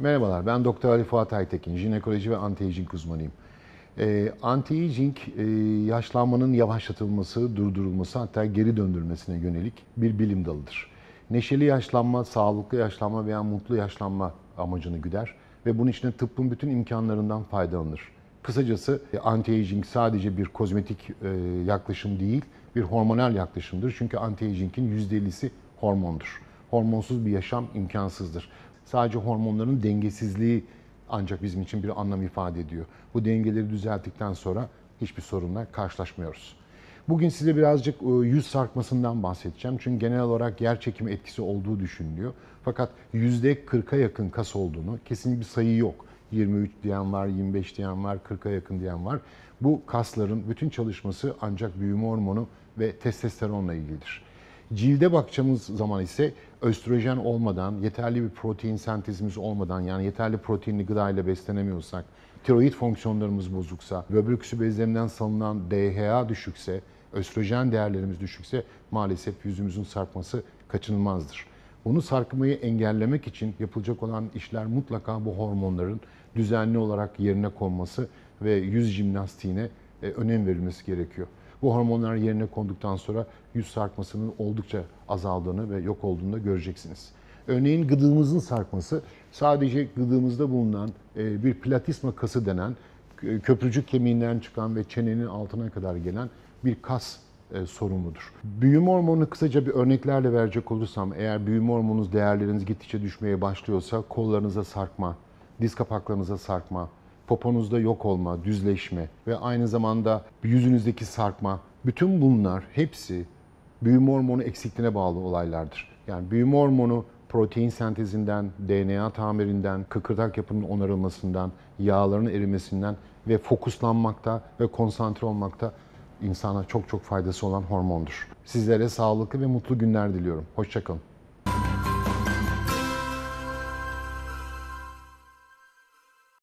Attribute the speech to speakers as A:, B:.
A: Merhabalar, ben Doktor Ali Fuat Aytekin, jinekoloji ve anti-aging uzmanıyım. E, anti-aging, e, yaşlanmanın yavaşlatılması, durdurulması hatta geri döndürmesine yönelik bir bilim dalıdır. Neşeli yaşlanma, sağlıklı yaşlanma veya mutlu yaşlanma amacını güder ve bunun için tıbbın bütün imkanlarından faydalanır. Kısacası e, anti-aging sadece bir kozmetik e, yaklaşım değil, bir hormonal yaklaşımdır. Çünkü anti-aging'in %50'si hormondur. Hormonsuz bir yaşam imkansızdır. Sadece hormonların dengesizliği ancak bizim için bir anlam ifade ediyor. Bu dengeleri düzelttikten sonra hiçbir sorunla karşılaşmıyoruz. Bugün size birazcık e, yüz sarkmasından bahsedeceğim. Çünkü genel olarak yer çekimi etkisi olduğu düşünülüyor. Fakat yüzde %40'a yakın kas olduğunu, kesin bir sayı yok. 23 diyen var, 25 diyen var, 40'a yakın diyen var. Bu kasların bütün çalışması ancak büyüme hormonu ve testosteronla ilgilidir. Cilde bakacağımız zaman ise östrojen olmadan, yeterli bir protein sentezimiz olmadan yani yeterli proteinli gıdayla beslenemiyorsak, tiroid fonksiyonlarımız bozuksa, böbrek üstü bezlerinden salınan DHA düşükse, östrojen değerlerimiz düşükse maalesef yüzümüzün sarkması kaçınılmazdır. Bunu sarkmayı engellemek için yapılacak olan işler mutlaka bu hormonların düzenli olarak yerine konması ve yüz jimnastiğine e, önem verilmesi gerekiyor. Bu hormonlar yerine konduktan sonra yüz sarkmasının oldukça azaldığını ve yok olduğunu da göreceksiniz. Örneğin gıdığımızın sarkması sadece gıdığımızda bulunan e, bir platisma kası denen köprücük kemiğinden çıkan ve çenenin altına kadar gelen bir kas e, sorumludur. Büyüme hormonu kısaca bir örneklerle verecek olursam eğer büyüme hormonunuz değerleriniz gittikçe düşmeye başlıyorsa kollarınıza sarkma, diz kapaklarınıza sarkma, poponuzda yok olma, düzleşme ve aynı zamanda yüzünüzdeki sarkma bütün bunlar hepsi büyüme hormonu eksikliğine bağlı olaylardır. Yani büyüme hormonu protein sentezinden, DNA tamirinden, kıkırdak yapının onarılmasından, yağların erimesinden ve fokuslanmakta ve konsantre olmakta insana çok çok faydası olan hormondur. Sizlere sağlıklı ve mutlu günler diliyorum. Hoşçakalın.